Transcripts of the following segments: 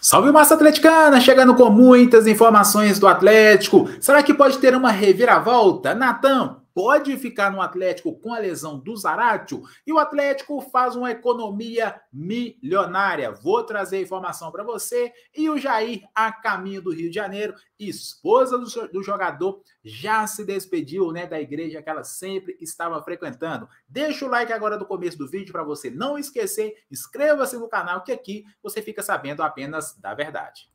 Salve massa atleticana! Chegando com muitas informações do Atlético. Será que pode ter uma reviravolta? Natan, pode ficar no Atlético com a lesão do Zaratio e o Atlético faz uma economia milionária. Vou trazer a informação para você. E o Jair, a caminho do Rio de Janeiro, esposa do, do jogador, já se despediu né, da igreja que ela sempre estava frequentando. Deixa o like agora do começo do vídeo para você não esquecer. Inscreva-se no canal que aqui você fica sabendo apenas da verdade.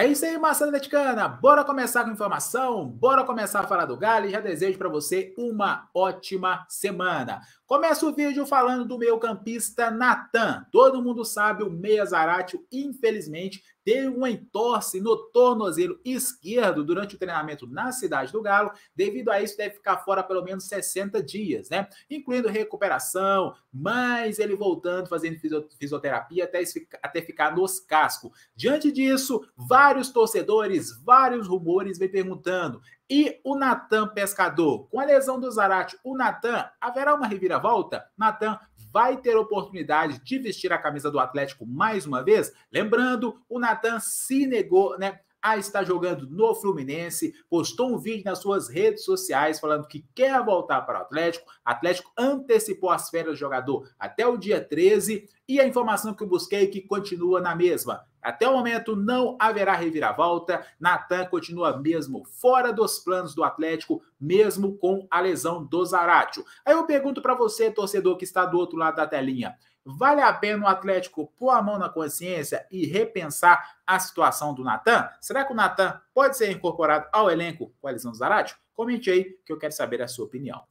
É isso aí, massa atleticana. Bora começar com informação, bora começar a falar do Galo e já desejo para você uma ótima semana. Começa o vídeo falando do meio campista Natan. Todo mundo sabe, o meia Zaratio, infelizmente, teve um entorse no tornozelo esquerdo durante o treinamento na cidade do Galo. Devido a isso, deve ficar fora pelo menos 60 dias, né? Incluindo recuperação, mas ele voltando, fazendo fisioterapia até, até ficar nos cascos. Diante disso, vários torcedores, vários rumores vem perguntando: e o Natan Pescador? Com a lesão do Zarate, o Natan, haverá uma reviravolta? Natan vai ter oportunidade de vestir a camisa do Atlético mais uma vez. Lembrando, o Natan se negou, né? a estar jogando no Fluminense, postou um vídeo nas suas redes sociais falando que quer voltar para o Atlético. O Atlético antecipou as férias do jogador até o dia 13 e a informação que eu busquei é que continua na mesma. Até o momento não haverá reviravolta. Natan continua mesmo fora dos planos do Atlético, mesmo com a lesão do Zaratio. Aí eu pergunto para você, torcedor que está do outro lado da telinha, vale a pena o Atlético pôr a mão na consciência e repensar a situação do Natan? Será que o Natan pode ser incorporado ao elenco com a lesão do Zaratio? Comente aí que eu quero saber a sua opinião.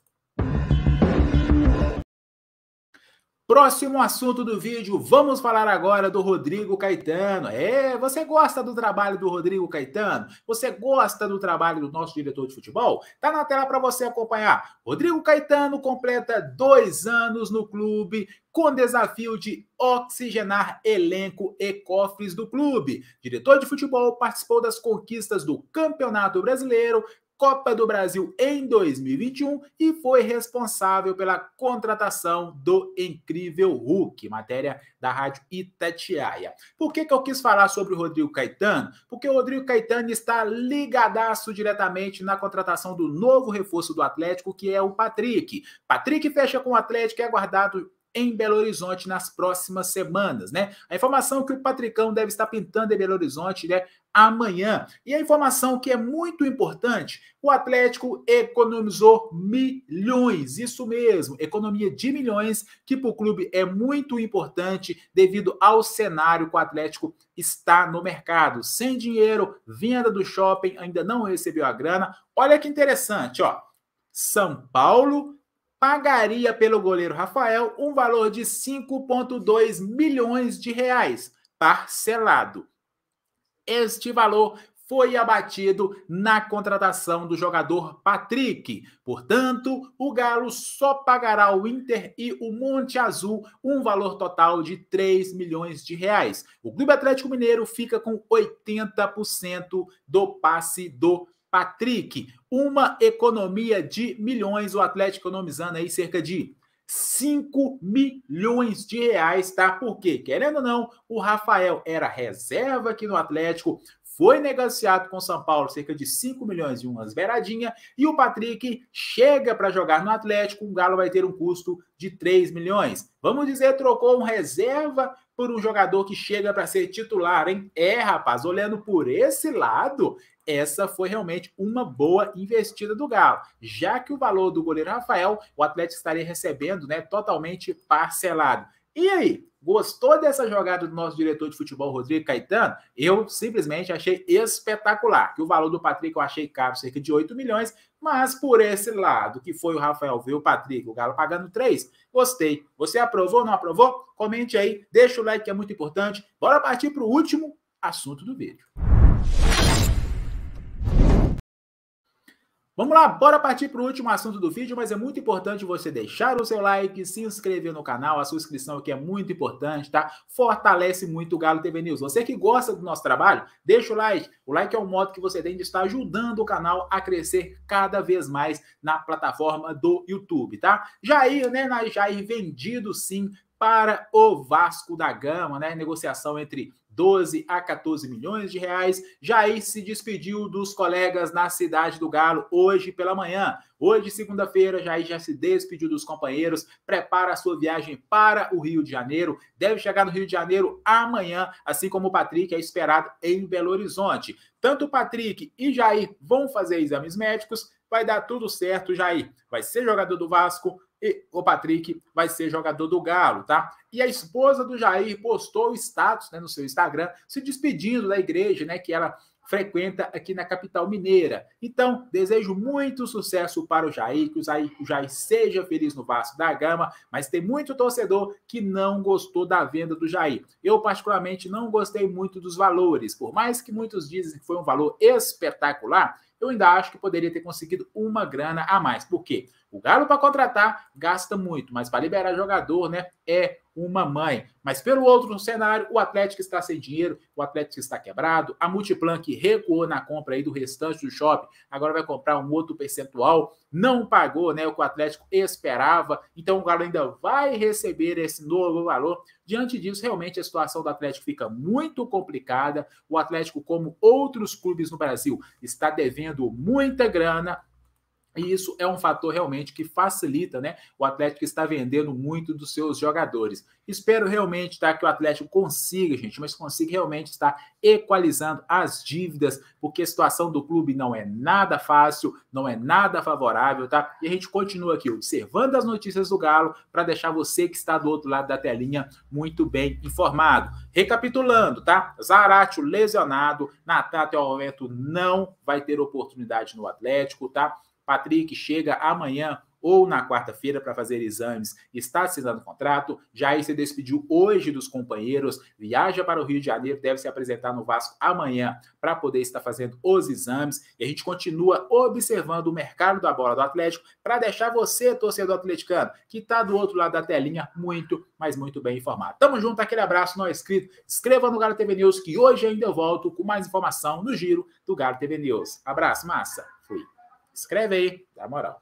Próximo assunto do vídeo, vamos falar agora do Rodrigo Caetano. É, você gosta do trabalho do Rodrigo Caetano? Você gosta do trabalho do nosso diretor de futebol? Tá na tela para você acompanhar. Rodrigo Caetano completa dois anos no clube, com desafio de oxigenar elenco e cofres do clube. Diretor de futebol participou das conquistas do Campeonato Brasileiro, Copa do Brasil em 2021 e foi responsável pela contratação do incrível Hulk, matéria da Rádio Itatiaia. Por que, que eu quis falar sobre o Rodrigo Caetano? Porque o Rodrigo Caetano está ligadaço diretamente na contratação do novo reforço do Atlético, que é o Patrick. Patrick fecha com o Atlético e é guardado em Belo Horizonte nas próximas semanas, né? A informação que o Patricão deve estar pintando em Belo Horizonte, né? Amanhã. E a informação que é muito importante: o Atlético economizou milhões, isso mesmo, economia de milhões, que para o clube é muito importante devido ao cenário que o Atlético está no mercado. Sem dinheiro, venda do shopping, ainda não recebeu a grana. Olha que interessante, ó. São Paulo pagaria pelo goleiro Rafael um valor de 5,2 milhões de reais, parcelado. Este valor foi abatido na contratação do jogador Patrick. Portanto, o Galo só pagará ao Inter e o Monte Azul um valor total de 3 milhões de reais. O Clube Atlético Mineiro fica com 80% do passe do Patrick, uma economia de milhões, o Atlético economizando aí cerca de 5 milhões de reais, tá? Porque, querendo ou não, o Rafael era reserva aqui no Atlético, foi negociado com o São Paulo cerca de 5 milhões e umas beiradinha, e o Patrick chega para jogar no Atlético, o Galo vai ter um custo de 3 milhões. Vamos dizer, trocou um reserva por um jogador que chega para ser titular, hein? É, rapaz, olhando por esse lado, essa foi realmente uma boa investida do Galo, já que o valor do goleiro Rafael, o Atlético estaria recebendo, né, totalmente parcelado. E aí, gostou dessa jogada do nosso diretor de futebol, Rodrigo Caetano? Eu simplesmente achei espetacular. Que o valor do Patrick eu achei caro, cerca de 8 milhões, mas por esse lado, que foi o Rafael ver o Patrick, o Galo pagando 3, gostei. Você aprovou ou não aprovou? Comente aí, deixa o like que é muito importante. Bora partir para o último assunto do vídeo. Vamos lá, bora partir para o último assunto do vídeo, mas é muito importante você deixar o seu like, se inscrever no canal, a sua inscrição aqui é muito importante, tá? Fortalece muito o Galo TV News. Você que gosta do nosso trabalho, deixa o like. O like é o modo que você tem de estar ajudando o canal a crescer cada vez mais na plataforma do YouTube, tá? Jair, né? Jair vendido sim para o Vasco da Gama, né? Negociação entre 12 a 14 milhões de reais. Jair se despediu dos colegas na cidade do Galo hoje pela manhã. Hoje, segunda-feira, Jair já se despediu dos companheiros, prepara a sua viagem para o Rio de Janeiro. Deve chegar no Rio de Janeiro amanhã, assim como o Patrick é esperado em Belo Horizonte. Tanto o Patrick e Jair vão fazer exames médicos. Vai dar tudo certo, Jair. Vai ser jogador do Vasco, e o Patrick vai ser jogador do Galo, tá? E a esposa do Jair postou o status né, no seu Instagram, se despedindo da igreja, né? Que ela frequenta aqui na capital mineira. Então, desejo muito sucesso para o Jair, que o Jair, o Jair, seja feliz no Vasco da Gama, mas tem muito torcedor que não gostou da venda do Jair. Eu, particularmente, não gostei muito dos valores. Por mais que muitos dizem que foi um valor espetacular, eu ainda acho que poderia ter conseguido uma grana a mais. Por quê? O Galo para contratar gasta muito, mas para liberar jogador, né, é uma mãe. Mas pelo outro cenário, o Atlético está sem dinheiro, o Atlético está quebrado, a Multiplan que recuou na compra aí do restante do shopping, agora vai comprar um outro percentual, não pagou, né, o que o Atlético esperava. Então o Galo ainda vai receber esse novo valor Diante disso, realmente a situação do Atlético fica muito complicada. O Atlético, como outros clubes no Brasil, está devendo muita grana e isso é um fator realmente que facilita, né? O Atlético está vendendo muito dos seus jogadores. Espero realmente tá, que o Atlético consiga, gente, mas consiga realmente estar equalizando as dívidas, porque a situação do clube não é nada fácil, não é nada favorável, tá? E a gente continua aqui observando as notícias do Galo para deixar você que está do outro lado da telinha muito bem informado. Recapitulando, tá? Zaratio lesionado, Natan até o momento não vai ter oportunidade no Atlético, tá? Patrick chega amanhã ou na quarta-feira para fazer exames, está assinando contrato. Jair se despediu hoje dos companheiros, viaja para o Rio de Janeiro, deve se apresentar no Vasco amanhã para poder estar fazendo os exames. E a gente continua observando o mercado da bola do Atlético para deixar você, torcedor atleticano, que está do outro lado da telinha, muito, mas muito bem informado. Tamo junto, aquele abraço, não é inscrito? Escreva no Galo TV News que hoje ainda eu volto com mais informação no giro do Galo TV News. Abraço, massa. Fui. Escreve aí, dá moral.